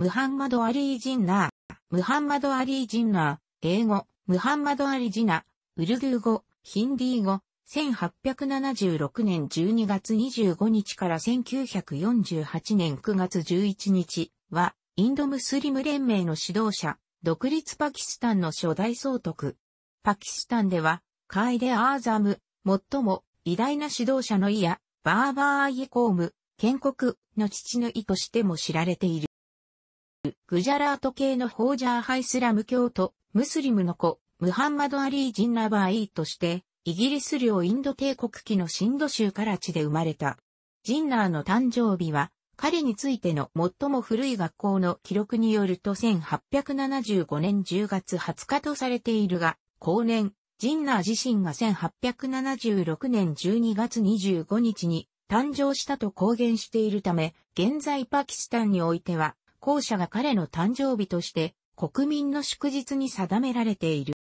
ムハンマド・アリー・ジンナー、ムハンマド・アリー・ジンナー、英語、ムハンマド・アリ・ジナ、ウルグー語、ヒンディー語、1876年12月25日から1948年9月11日は、インドムスリム連盟の指導者、独立パキスタンの初代総督。パキスタンでは、カイデ・アーザム、最も偉大な指導者のイヤ、バーバー・アイエコーム、建国の父の意としても知られている。グジャラート系のホージャーハイスラム教徒、ムスリムの子、ムハンマド・アリー・ジンナバー・イーとして、イギリス領インド帝国期のシンド州カラチで生まれた。ジンナーの誕生日は、彼についての最も古い学校の記録によると1875年10月20日とされているが、後年、ジンナー自身が1876年12月25日に誕生したと公言しているため、現在パキスタンにおいては、校舎が彼の誕生日として国民の祝日に定められている。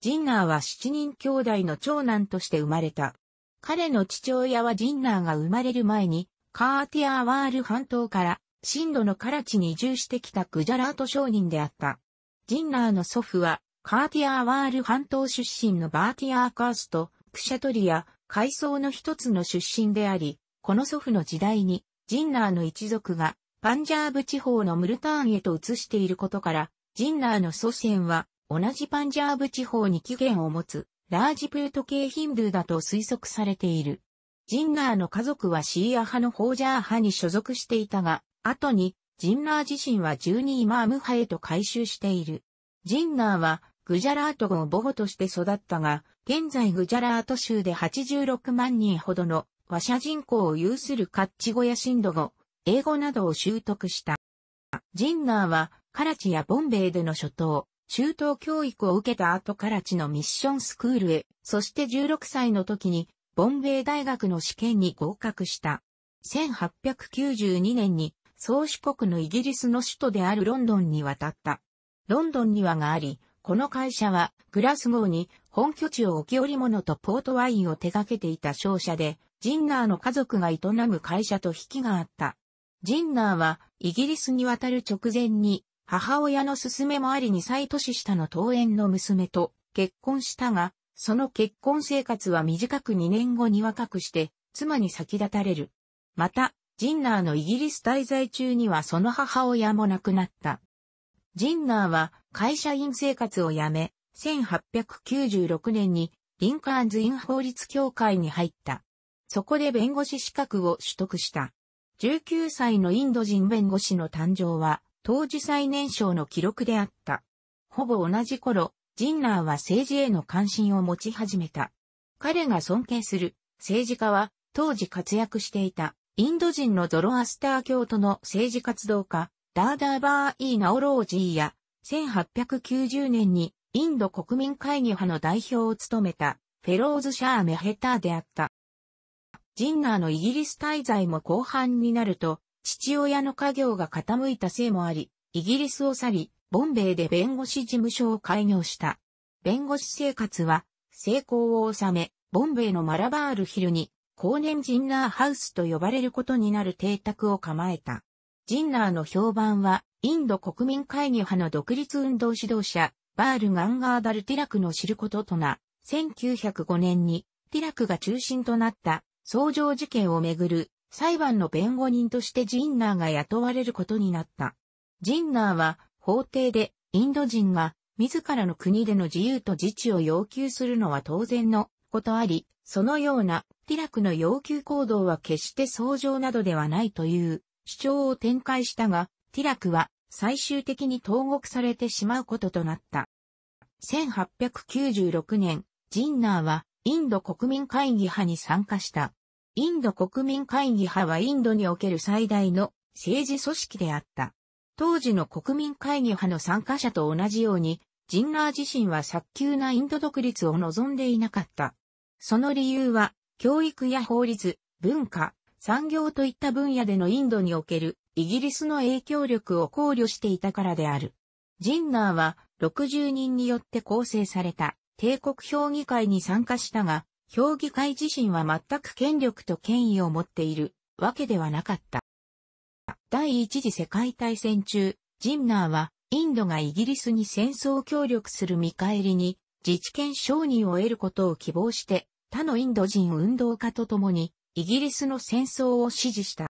ジンナーは七人兄弟の長男として生まれた。彼の父親はジンナーが生まれる前に、カーティアーワール半島から、新度のカラチに移住してきたグジャラート商人であった。ジンナーの祖父は、カーティアーワール半島出身のバーティアーカースト、クシャトリア、階層の一つの出身であり、この祖父の時代に、ジンナーの一族がパンジャーブ地方のムルターンへと移していることから、ジンナーの祖先は同じパンジャーブ地方に起源を持つラージプート系ヒンドゥーだと推測されている。ジンナーの家族はシーア派のホージャー派に所属していたが、後にジンナー自身は12イマーム派へと改修している。ジンナーはグジャラート語を母語として育ったが、現在グジャラート州で86万人ほどの和社人口を有するカッチ語やシンド語、英語などを習得した。ジンナーは、カラチやボンベイでの初等、中等教育を受けた後カラチのミッションスクールへ、そして16歳の時に、ボンベイ大学の試験に合格した。1892年に、宗主国のイギリスの首都であるロンドンに渡った。ロンドンにはがあり、この会社は、グラスゴーに本拠地を置き織物とポートワインを手掛けていた商社で、ジンナーの家族が営む会社と引きがあった。ジンナーはイギリスに渡る直前に母親の勧めもありに歳年下の登園の娘と結婚したが、その結婚生活は短く2年後に若くして妻に先立たれる。また、ジンナーのイギリス滞在中にはその母親も亡くなった。ジンナーは会社員生活を辞め、1896年にリンカーンズイン法律協会に入った。そこで弁護士資格を取得した。19歳のインド人弁護士の誕生は、当時最年少の記録であった。ほぼ同じ頃、ジンナーは政治への関心を持ち始めた。彼が尊敬する政治家は、当時活躍していたインド人のゾロアスター教徒の政治活動家、ダーダーバー・イー・ナオロージーや、1890年にインド国民会議派の代表を務めた、フェローズ・シャー・メヘターであった。ジンナーのイギリス滞在も後半になると、父親の家業が傾いたせいもあり、イギリスを去り、ボンベイで弁護士事務所を開業した。弁護士生活は、成功を収め、ボンベイのマラバールヒルに、後年ジンナーハウスと呼ばれることになる邸宅を構えた。ジンナーの評判は、インド国民会議派の独立運動指導者、バール・ガンガーダル・ティラクの知ることとな、1905年に、ティラクが中心となった相乗事件をめぐる裁判の弁護人としてジンナーが雇われることになった。ジンナーは法廷でインド人が自らの国での自由と自治を要求するのは当然のことあり、そのようなティラクの要求行動は決して相乗などではないという主張を展開したが、ティラクは最終的に投獄されてしまうこととなった。1896年、ジンナーはインド国民会議派に参加した。インド国民会議派はインドにおける最大の政治組織であった。当時の国民会議派の参加者と同じように、ジンナー自身は早急なインド独立を望んでいなかった。その理由は、教育や法律、文化、産業といった分野でのインドにおけるイギリスの影響力を考慮していたからである。ジンナーは60人によって構成された帝国評議会に参加したが、評議会自身は全く権力と権威を持っているわけではなかった。第一次世界大戦中、ジンナーはインドがイギリスに戦争協力する見返りに自治権承認を得ることを希望して他のインド人運動家と共にイギリスの戦争を支持した。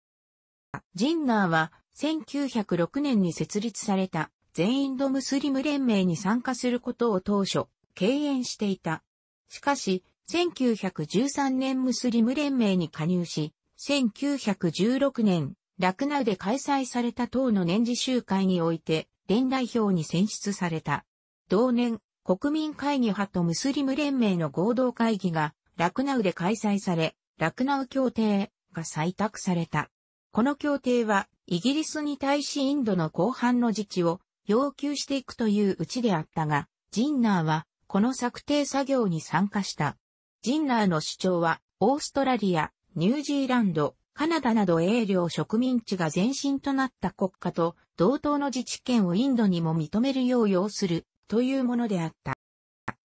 ジンナーは1906年に設立された全インドムスリム連盟に参加することを当初敬遠していた。しかし1913年ムスリム連盟に加入し、1916年、ラクナウで開催された党の年次集会において、連代表に選出された。同年、国民会議派とムスリム連盟の合同会議が、ラクナウで開催され、ラクナウ協定が採択された。この協定は、イギリスに対しインドの後半の自治を要求していくといううちであったが、ジンナーは、この策定作業に参加した。ジンナーの主張は、オーストラリア、ニュージーランド、カナダなど英領植民地が前身となった国家と同等の自治権をインドにも認めるよう要するというものであった。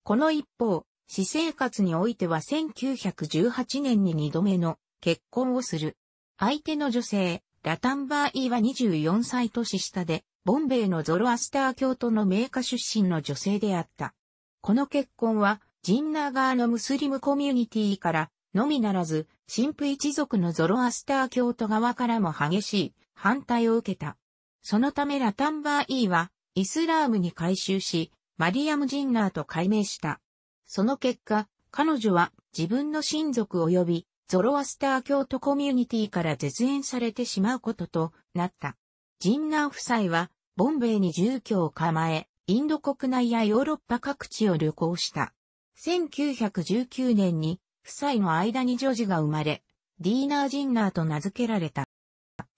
この一方、私生活においては1918年に2度目の結婚をする。相手の女性、ラタンバーイは24歳年下で、ボンベイのゾロアスター教徒の名家出身の女性であった。この結婚はジンナー側のムスリムコミュニティからのみならず、神父一族のゾロアスター教徒側からも激しい反対を受けた。そのためラタンバー E はイスラームに改宗し、マリアム・ジンナーと改名した。その結果、彼女は自分の親族及びゾロアスター教徒コミュニティから絶縁されてしまうこととなった。ジンナー夫妻はボンベイに住居を構え、インド国内やヨーロッパ各地を旅行した。1919年に夫妻の間に女児が生まれ、ディーナー・ジンナーと名付けられた。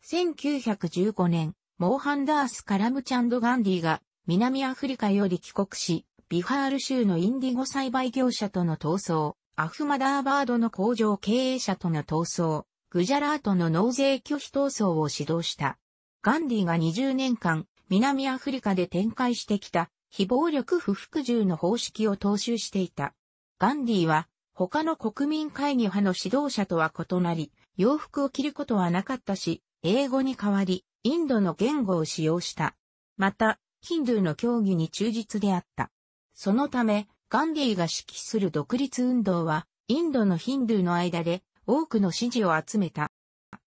1915年、モーハンダース・カラムチャンド・ガンディが南アフリカより帰国し、ビハール州のインディゴ栽培業者との闘争、アフマダーバードの工場経営者との闘争、グジャラートの納税拒否闘争を指導した。ガンディが20年間、南アフリカで展開してきた非暴力不服従の方式を踏襲していた。ガンディは、他の国民会議派の指導者とは異なり、洋服を着ることはなかったし、英語に代わり、インドの言語を使用した。また、ヒンドゥーの教義に忠実であった。そのため、ガンディが指揮する独立運動は、インドのヒンドゥーの間で多くの支持を集めた。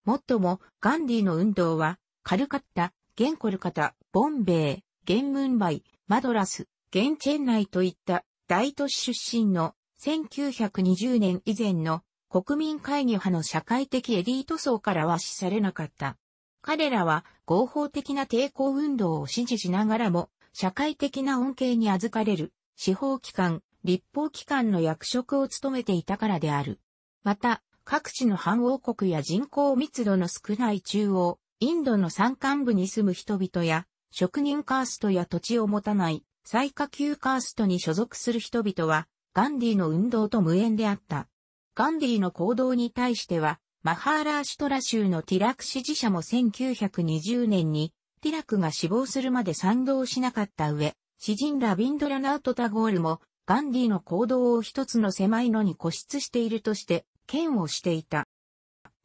もっとも、ガンディの運動は、カルカッタ、ゲンコルカタ、ボンベイ、ゲンムンバイ、マドラス、現チェン内といった大都市出身の1920年以前の国民会議派の社会的エリート層からは視されなかった。彼らは合法的な抵抗運動を支持しながらも、社会的な恩恵に預かれる、司法機関、立法機関の役職を務めていたからである。また、各地の反王国や人口密度の少ない中央、インドの山間部に住む人々や、職人カーストや土地を持たない最下級カーストに所属する人々は、ガンディの運動と無縁であった。ガンディの行動に対しては、マハーラーシュトラ州のティラク支持者も1920年に、ティラクが死亡するまで賛同しなかった上、詩人ラビンドラナート・タゴールも、ガンディの行動を一つの狭いのに固執しているとして、嫌悪していた。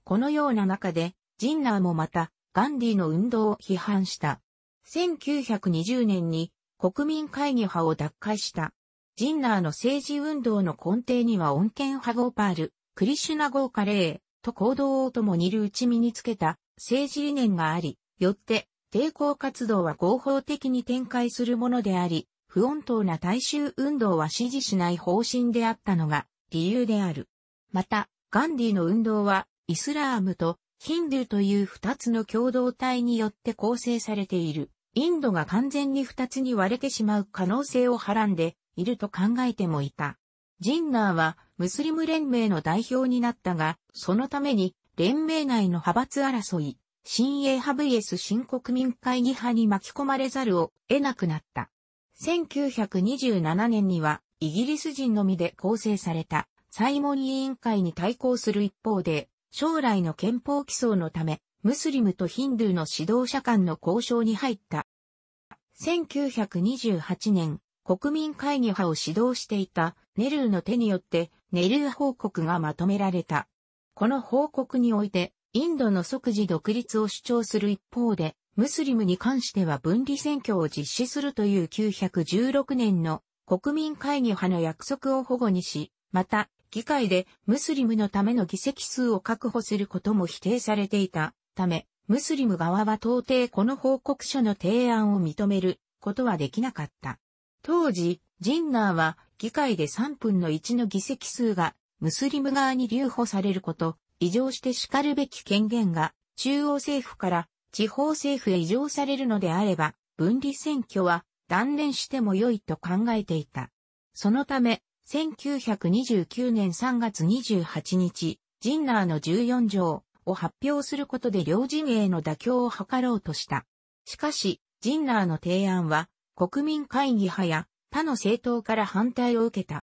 このような中で、ジンナーもまた、ガンディの運動を批判した。1920年に国民会議派を脱会した。ジンナーの政治運動の根底には穏健派ゴーパール、クリシュナゴーカレーと行動を共にいるうち身につけた政治理念があり、よって抵抗活動は合法的に展開するものであり、不穏当な大衆運動は支持しない方針であったのが理由である。また、ガンディの運動はイスラームとヒンドゥーという二つの共同体によって構成されている。インドが完全に二つに割れてしまう可能性をはらんでいると考えてもいた。ジンナーはムスリム連盟の代表になったが、そのために連盟内の派閥争い、新英派 VS 新国民会議派に巻き込まれざるを得なくなった。1927年にはイギリス人のみで構成されたサイモン委員会に対抗する一方で、将来の憲法起草のため、ムスリムとヒンドゥーの指導者間の交渉に入った。1928年、国民会議派を指導していたネルーの手によってネルー報告がまとめられた。この報告において、インドの即時独立を主張する一方で、ムスリムに関しては分離選挙を実施するという916年の国民会議派の約束を保護にし、また、議会でムスリムのための議席数を確保することも否定されていた。ため、ムスリム側は到底この報告書の提案を認めることはできなかった。当時、ジンナーは議会で3分の1の議席数がムスリム側に留保されること、異常して叱るべき権限が中央政府から地方政府へ移譲されるのであれば、分離選挙は断念しても良いと考えていた。そのため、1929年3月28日、ジンナーの14条、を発表することで両陣営の妥協を図ろうとした。しかし、ジンナーの提案は、国民会議派や他の政党から反対を受けた。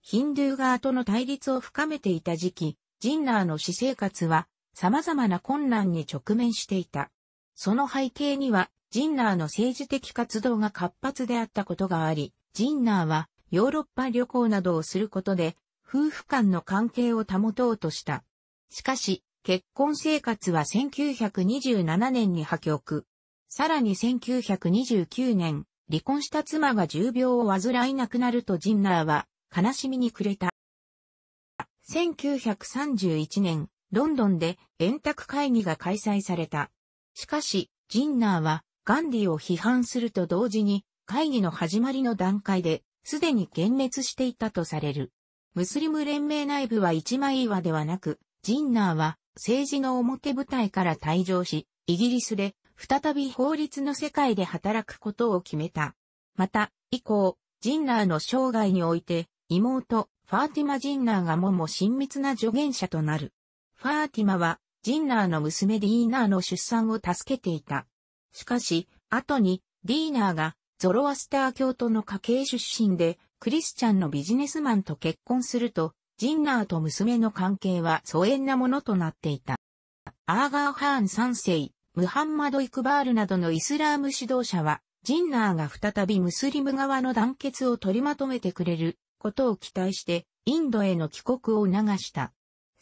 ヒンドゥー側との対立を深めていた時期、ジンナーの私生活は様々な困難に直面していた。その背景には、ジンナーの政治的活動が活発であったことがあり、ジンナーはヨーロッパ旅行などをすることで、夫婦間の関係を保とうとした。しかし、結婚生活は1927年に破局。さらに1929年、離婚した妻が重病を患いなくなるとジンナーは悲しみに暮れた。1931年、ロンドンで円卓会議が開催された。しかし、ジンナーはガンディを批判すると同時に会議の始まりの段階で、すでに幻滅していたとされる。ムスリム連盟内部は一枚岩ではなく、ジンナーは政治の表舞台から退場し、イギリスで再び法律の世界で働くことを決めた。また、以降、ジンナーの生涯において、妹、ファーティマ・ジンナーがもも親密な助言者となる。ファーティマは、ジンナーの娘ディーナーの出産を助けていた。しかし、後に、ディーナーが、ゾロアスター教徒の家系出身で、クリスチャンのビジネスマンと結婚すると、ジンナーと娘の関係は疎遠なものとなっていた。アーガー・ハーン3世、ムハンマド・イクバールなどのイスラーム指導者は、ジンナーが再びムスリム側の団結を取りまとめてくれることを期待して、インドへの帰国を促した。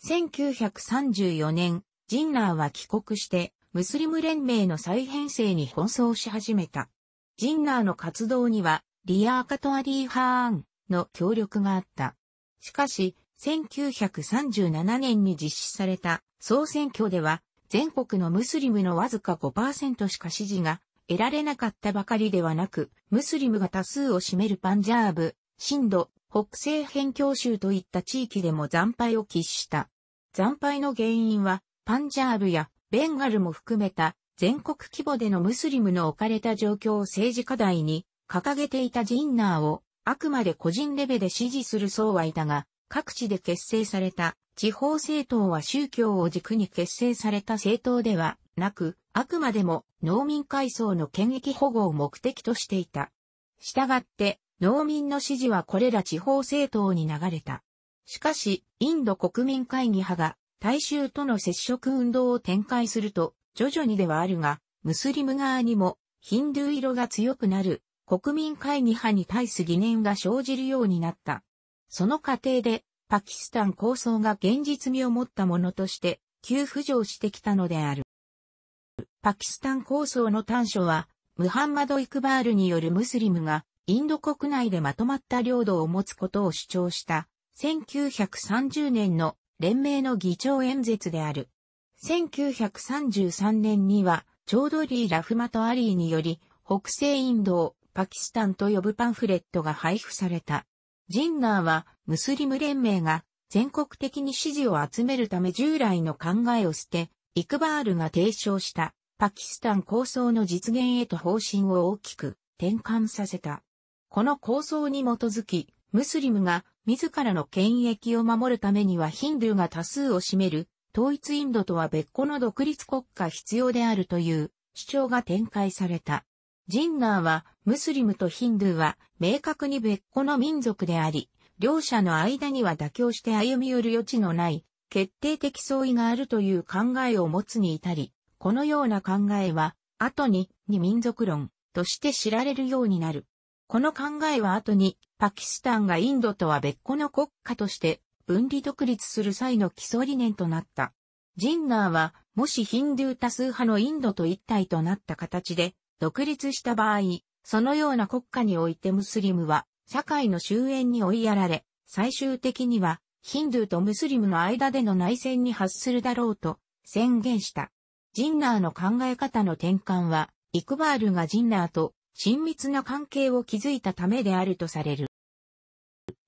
1934年、ジンナーは帰国して、ムスリム連盟の再編成に奔走し始めた。ジンナーの活動には、リアーカトアリー・ハーンの協力があった。しかし、1937年に実施された総選挙では、全国のムスリムのわずか5%しか支持が得られなかったばかりではなく、ムスリムが多数を占めるパンジャーブ、シンド、北西辺境州といった地域でも惨敗を喫した。惨敗の原因は、パンジャーブやベンガルも含めた全国規模でのムスリムの置かれた状況を政治課題に掲げていたジンナーをあくまで個人レベルで支持する層はいたが、各地で結成された地方政党は宗教を軸に結成された政党ではなく、あくまでも農民階層の権益保護を目的としていた。したがって、農民の支持はこれら地方政党に流れた。しかし、インド国民会議派が大衆との接触運動を展開すると、徐々にではあるが、ムスリム側にもヒンドゥー色が強くなる国民会議派に対す疑念が生じるようになった。その過程で、パキスタン構想が現実味を持ったものとして、急浮上してきたのである。パキスタン構想の短所は、ムハンマド・イクバールによるムスリムが、インド国内でまとまった領土を持つことを主張した、1930年の連盟の議長演説である。1933年には、チョードリー・ラフマト・アリーにより、北西インドをパキスタンと呼ぶパンフレットが配布された。ジンナーは、ムスリム連盟が全国的に支持を集めるため従来の考えを捨て、イクバールが提唱したパキスタン構想の実現へと方針を大きく転換させた。この構想に基づき、ムスリムが自らの権益を守るためにはヒンドゥーが多数を占める統一インドとは別個の独立国家必要であるという主張が展開された。ジンナーは、ムスリムとヒンドゥーは、明確に別個の民族であり、両者の間には妥協して歩み寄る余地のない、決定的相違があるという考えを持つに至り、このような考えは、後に、に民族論、として知られるようになる。この考えは後に、パキスタンがインドとは別個の国家として、分離独立する際の基礎理念となった。ジンナーは、もしヒンドゥー多数派のインドと一体となった形で、独立した場合、そのような国家においてムスリムは社会の終焉に追いやられ、最終的にはヒンドゥーとムスリムの間での内戦に発するだろうと宣言した。ジンナーの考え方の転換は、イクバールがジンナーと親密な関係を築いたためであるとされる。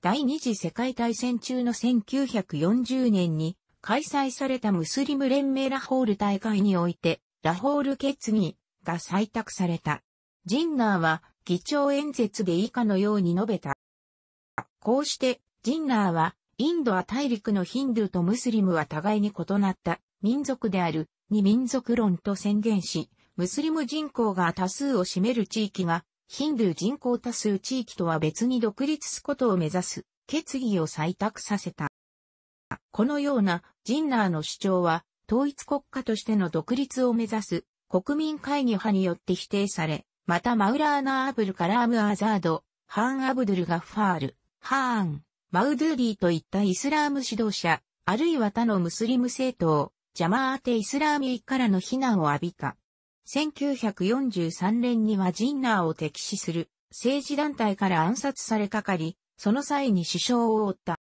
第二次世界大戦中の1940年に開催されたムスリム連盟ラホール大会において、ラホール決議、が採択された。ジンナーは議長演説で以下のように述べた。こうして、ジンナーは、インドは大陸のヒンドゥーとムスリムは互いに異なった民族である、二民族論と宣言し、ムスリム人口が多数を占める地域が、ヒンドゥー人口多数地域とは別に独立すことを目指す決議を採択させた。このようなジンナーの主張は、統一国家としての独立を目指す国民会議派によって否定され、またマウラーナ・アブル・カラーム・アザード、ハーン・アブドゥル・ガッファール、ハーン、マウドゥーリーといったイスラーム指導者、あるいは他のムスリム政党、ジャマーテ・イスラーミーからの非難を浴びた。1943年にはジンナーを敵視する政治団体から暗殺されかかり、その際に首相を負った。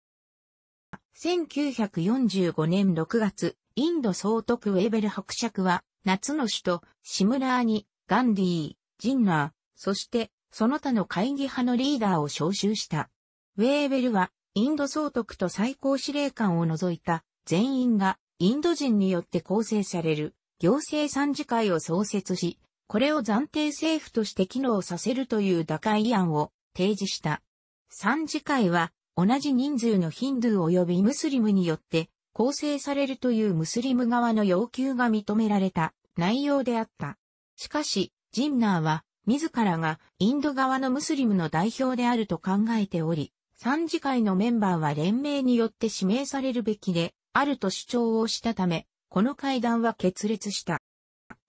1945年6月、インド総督ウェーベル伯爵は夏の首都、シムラーに、ガンディー、ジンナー、そして、その他の会議派のリーダーを招集した。ウェーベルは、インド総督と最高司令官を除いた、全員が、インド人によって構成される、行政参事会を創設し、これを暫定政府として機能させるという打開案を提示した。参事会は、同じ人数のヒンドゥー及びムスリムによって、構成されるというムスリム側の要求が認められた内容であった。しかし、ジンナーは自らがインド側のムスリムの代表であると考えており、三次会のメンバーは連盟によって指名されるべきで、あると主張をしたため、この会談は決裂した。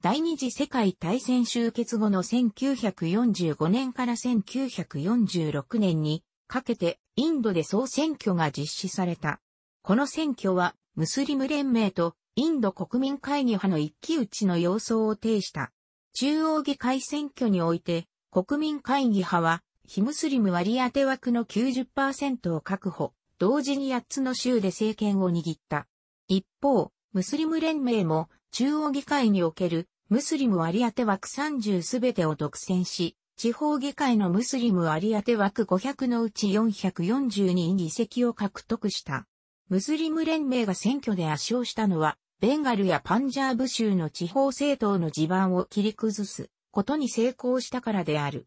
第二次世界大戦終結後の1945年から1946年にかけてインドで総選挙が実施された。この選挙は、ムスリム連盟とインド国民会議派の一騎打ちの様相を呈した。中央議会選挙において、国民会議派は、非ムスリム割当枠の90%を確保、同時に8つの州で政権を握った。一方、ムスリム連盟も中央議会におけるムスリム割当枠30すべてを独占し、地方議会のムスリム割当枠500のうち442議席を獲得した。ムスリム連盟が選挙で圧勝したのは、ベンガルやパンジャーブ州の地方政党の地盤を切り崩すことに成功したからである。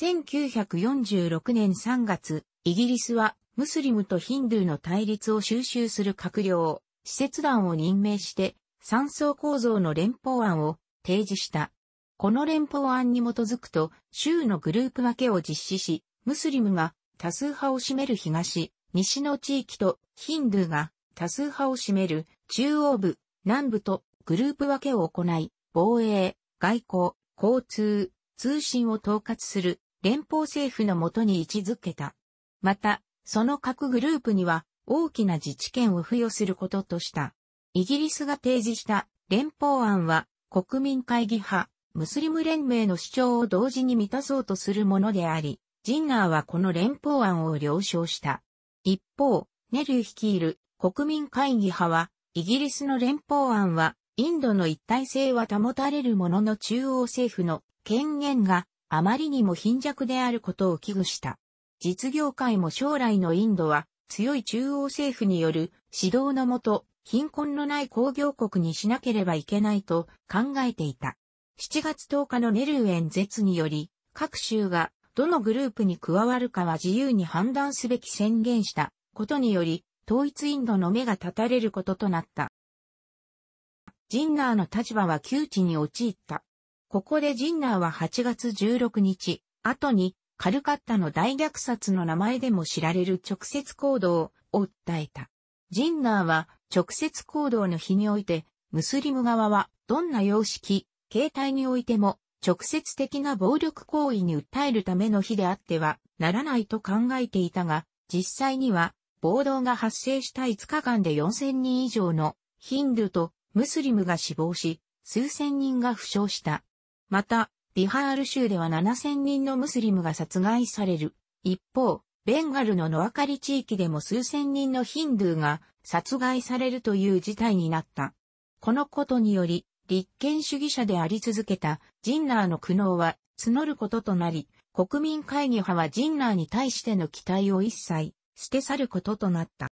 1946年3月、イギリスはムスリムとヒンドゥーの対立を収集する閣僚、施設団を任命して、三層構造の連邦案を提示した。この連邦案に基づくと、州のグループ分けを実施し、ムスリムが多数派を占める東、西の地域とヒンドゥーが多数派を占める中央部、南部とグループ分けを行い、防衛、外交、交通、通信を統括する連邦政府のもとに位置づけた。また、その各グループには大きな自治権を付与することとした。イギリスが提示した連邦案は国民会議派、ムスリム連盟の主張を同時に満たそうとするものであり、ジンナーはこの連邦案を了承した。一方、ネルー率いる国民会議派は、イギリスの連邦案は、インドの一体性は保たれるものの中央政府の権限があまりにも貧弱であることを危惧した。実業界も将来のインドは強い中央政府による指導のもと貧困のない工業国にしなければいけないと考えていた。7月10日のネルー演説により各州がどのグループに加わるかは自由に判断すべき宣言したことにより、統一インドの目が立たれることとなった。ジンナーの立場は窮地に陥った。ここでジンナーは8月16日、後にカルカッタの大虐殺の名前でも知られる直接行動を訴えた。ジンナーは直接行動の日において、ムスリム側はどんな様式、形態においても直接的な暴力行為に訴えるための日であってはならないと考えていたが、実際には暴動が発生した5日間で4000人以上のヒンドゥとムスリムが死亡し、数千人が負傷した。また、ビハール州では7000人のムスリムが殺害される。一方、ベンガルのノアカリ地域でも数千人のヒンドゥーが殺害されるという事態になった。このことにより、立憲主義者であり続けたジンナーの苦悩は募ることとなり、国民会議派はジンナーに対しての期待を一切捨て去ることとなった。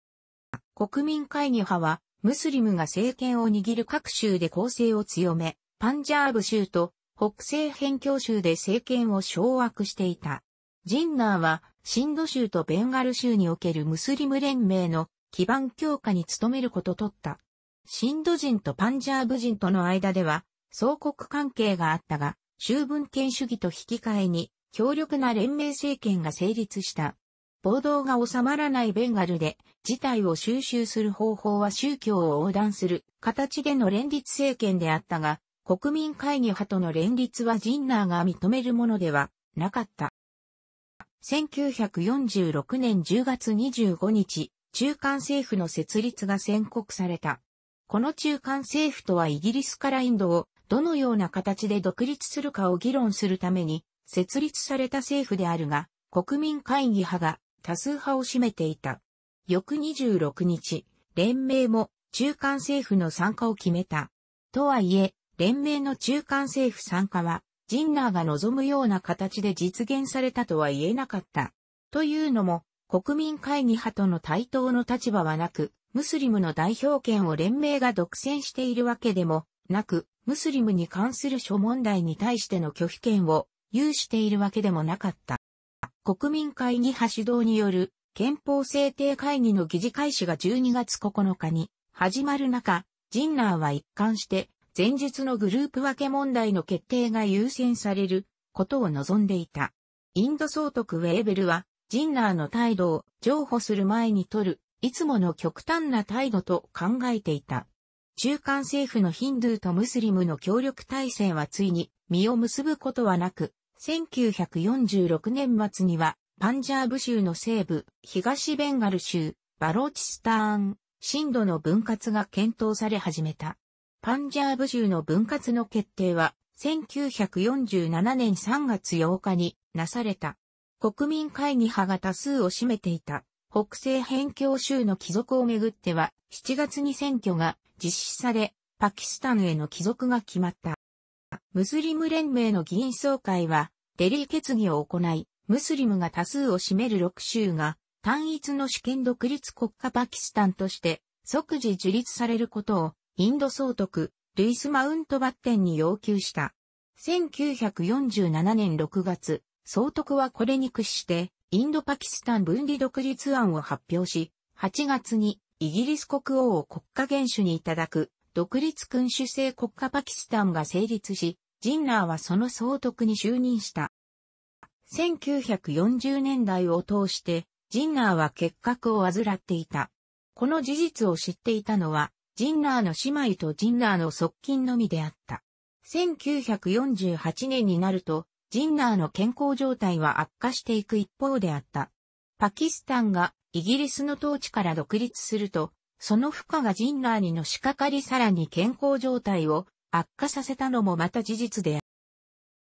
国民会議派はムスリムが政権を握る各州で攻勢を強め、パンジャーブ州と北西辺境州で政権を掌握していた。ジンナーはシンド州とベンガル州におけるムスリム連盟の基盤強化に努めることとった。シンド人とパンジャーブ人との間では、相国関係があったが、州文権主義と引き換えに、強力な連盟政権が成立した。暴動が収まらないベンガルで、事態を収集する方法は宗教を横断する形での連立政権であったが、国民会議派との連立はジンナーが認めるものではなかった。1946年10月25日、中間政府の設立が宣告された。この中間政府とはイギリスからインドをどのような形で独立するかを議論するために設立された政府であるが、国民会議派が多数派を占めていた。翌26日、連盟も中間政府の参加を決めた。とはいえ、連盟の中間政府参加は、ジンナーが望むような形で実現されたとは言えなかった。というのも、国民会議派との対等の立場はなく、ムスリムの代表権を連盟が独占しているわけでもなく、ムスリムに関する諸問題に対しての拒否権を有しているわけでもなかった。国民会議派主導による憲法制定会議の議事開始が12月9日に始まる中、ジンナーは一貫して前述のグループ分け問題の決定が優先されることを望んでいた。インド総督ウェーベルは、ジンナーの態度を譲歩する前に取るいつもの極端な態度と考えていた。中間政府のヒンドゥーとムスリムの協力体制はついに実を結ぶことはなく、1946年末にはパンジャーブ州の西部、東ベンガル州、バローチスターン、深度の分割が検討され始めた。パンジャーブ州の分割の決定は、1947年3月8日になされた。国民会議派が多数を占めていた。北西辺境州の帰属をめぐっては、7月に選挙が実施され、パキスタンへの帰属が決まった。ムスリム連盟の議員総会は、デリー決議を行い、ムスリムが多数を占める6州が、単一の主権独立国家パキスタンとして、即時樹立されることを、インド総督、ルイス・マウントバッテンに要求した。1947年6月、総督はこれに屈して、インドパキスタン分離独立案を発表し、8月にイギリス国王を国家元首にいただく独立君主制国家パキスタンが成立し、ジンナーはその総督に就任した。1940年代を通して、ジンナーは結核を患っていた。この事実を知っていたのは、ジンナーの姉妹とジンナーの側近のみであった。1948年になると、ジンナーの健康状態は悪化していく一方であった。パキスタンがイギリスの統治から独立すると、その負荷がジンナーにのしかかりさらに健康状態を悪化させたのもまた事実であっ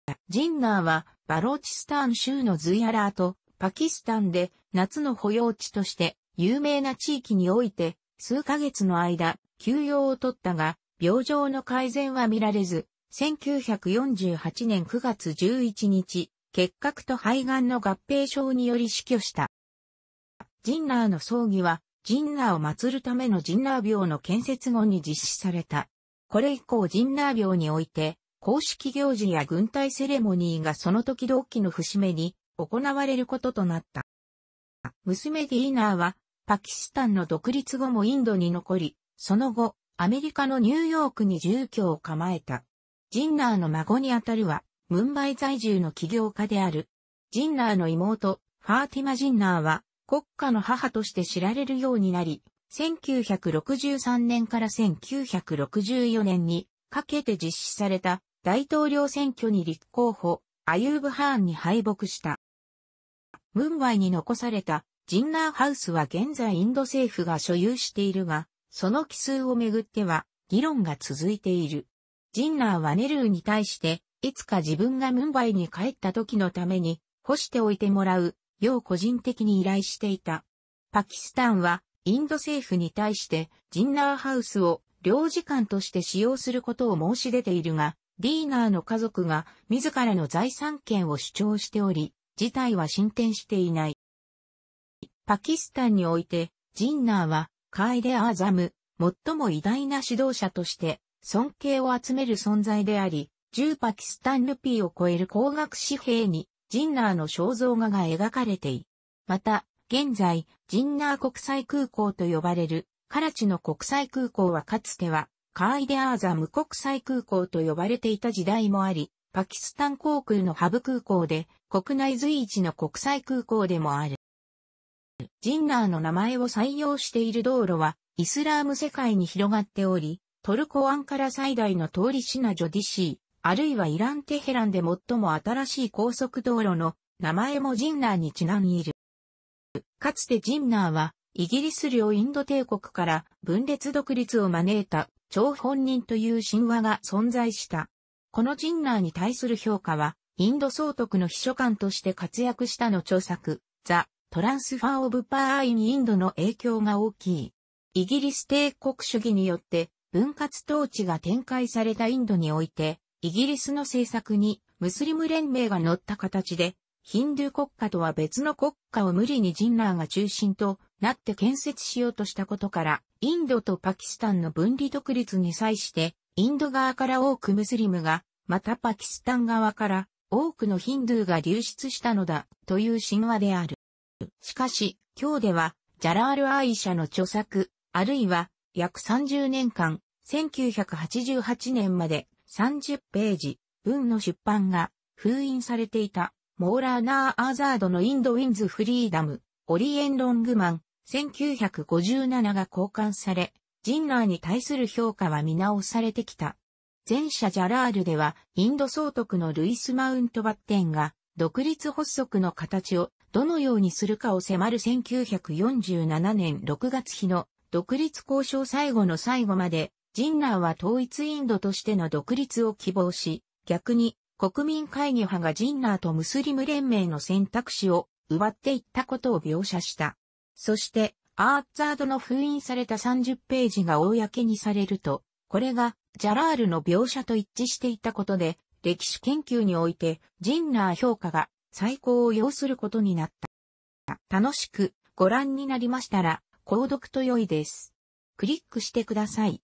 た。ジンナーはバローチスタン州のズイアラーとパキスタンで夏の保養地として有名な地域において数ヶ月の間休養を取ったが病状の改善は見られず1948年9月11日、結核と肺がんの合併症により死去した。ジンナーの葬儀は、ジンナーを祀るためのジンナー病の建設後に実施された。これ以降ジンナー病において、公式行事や軍隊セレモニーがその時同期の節目に行われることとなった。娘ディーナーは、パキスタンの独立後もインドに残り、その後、アメリカのニューヨークに住居を構えた。ジンナーの孫にあたるは、ムンバイ在住の起業家である。ジンナーの妹、ファーティマ・ジンナーは、国家の母として知られるようになり、1963年から1964年にかけて実施された大統領選挙に立候補、アユーブ・ハーンに敗北した。ムンバイに残されたジンナーハウスは現在インド政府が所有しているが、その奇数をめぐっては議論が続いている。ジンナーはネルーに対して、いつか自分がムンバイに帰った時のために、干しておいてもらう、よう個人的に依頼していた。パキスタンは、インド政府に対して、ジンナーハウスを、領事館として使用することを申し出ているが、ディーナーの家族が自らの財産権を主張しており、事態は進展していない。パキスタンにおいて、ジンナーは、カイデ・アーザム、最も偉大な指導者として、尊敬を集める存在であり、10パキスタンルピーを超える高額紙幣に、ジンナーの肖像画が描かれている。また、現在、ジンナー国際空港と呼ばれる、カラチの国際空港はかつては、カーイデアーザム国際空港と呼ばれていた時代もあり、パキスタン航空のハブ空港で、国内随一の国際空港でもある。ジンナーの名前を採用している道路は、イスラーム世界に広がっており、トルコアンカラ最大の通りシナジョディシー、あるいはイランテヘランで最も新しい高速道路の名前もジンナーにちなんいる。かつてジンナーは、イギリス領インド帝国から分裂独立を招いた張本人という神話が存在した。このジンナーに対する評価は、インド総督の秘書官として活躍したの著作、ザ・トランスファー・オブ・パー・イン・インドの影響が大きい。イギリス帝国主義によって分割統治が展開されたインドにおいて、イギリスの政策にムスリム連盟が乗った形で、ヒンドゥー国家とは別の国家を無理にジンナーが中心となって建設しようとしたことから、インドとパキスタンの分離独立に際して、インド側から多くムスリムが、またパキスタン側から多くのヒンドゥーが流出したのだという神話である。しかし、今日では、ジャラール・アイシャの著作、あるいは約30年間、1988年まで30ページ分の出版が封印されていた、モーラーナー・アーザードのインド・ウィンズ・フリーダム、オリエン・ロングマン、1957が交換され、ジンナーに対する評価は見直されてきた。前者ジャラールでは、インド総督のルイス・マウントバッテンが、独立発足の形をどのようにするかを迫る1947年6月日の独立交渉最後の最後まで、ジンナーは統一インドとしての独立を希望し、逆に国民会議派がジンナーとムスリム連盟の選択肢を奪っていったことを描写した。そして、アーツアードの封印された30ページが公にされると、これがジャラールの描写と一致していたことで、歴史研究においてジンナー評価が最高を要することになった。楽しくご覧になりましたら、購読と良いです。クリックしてください。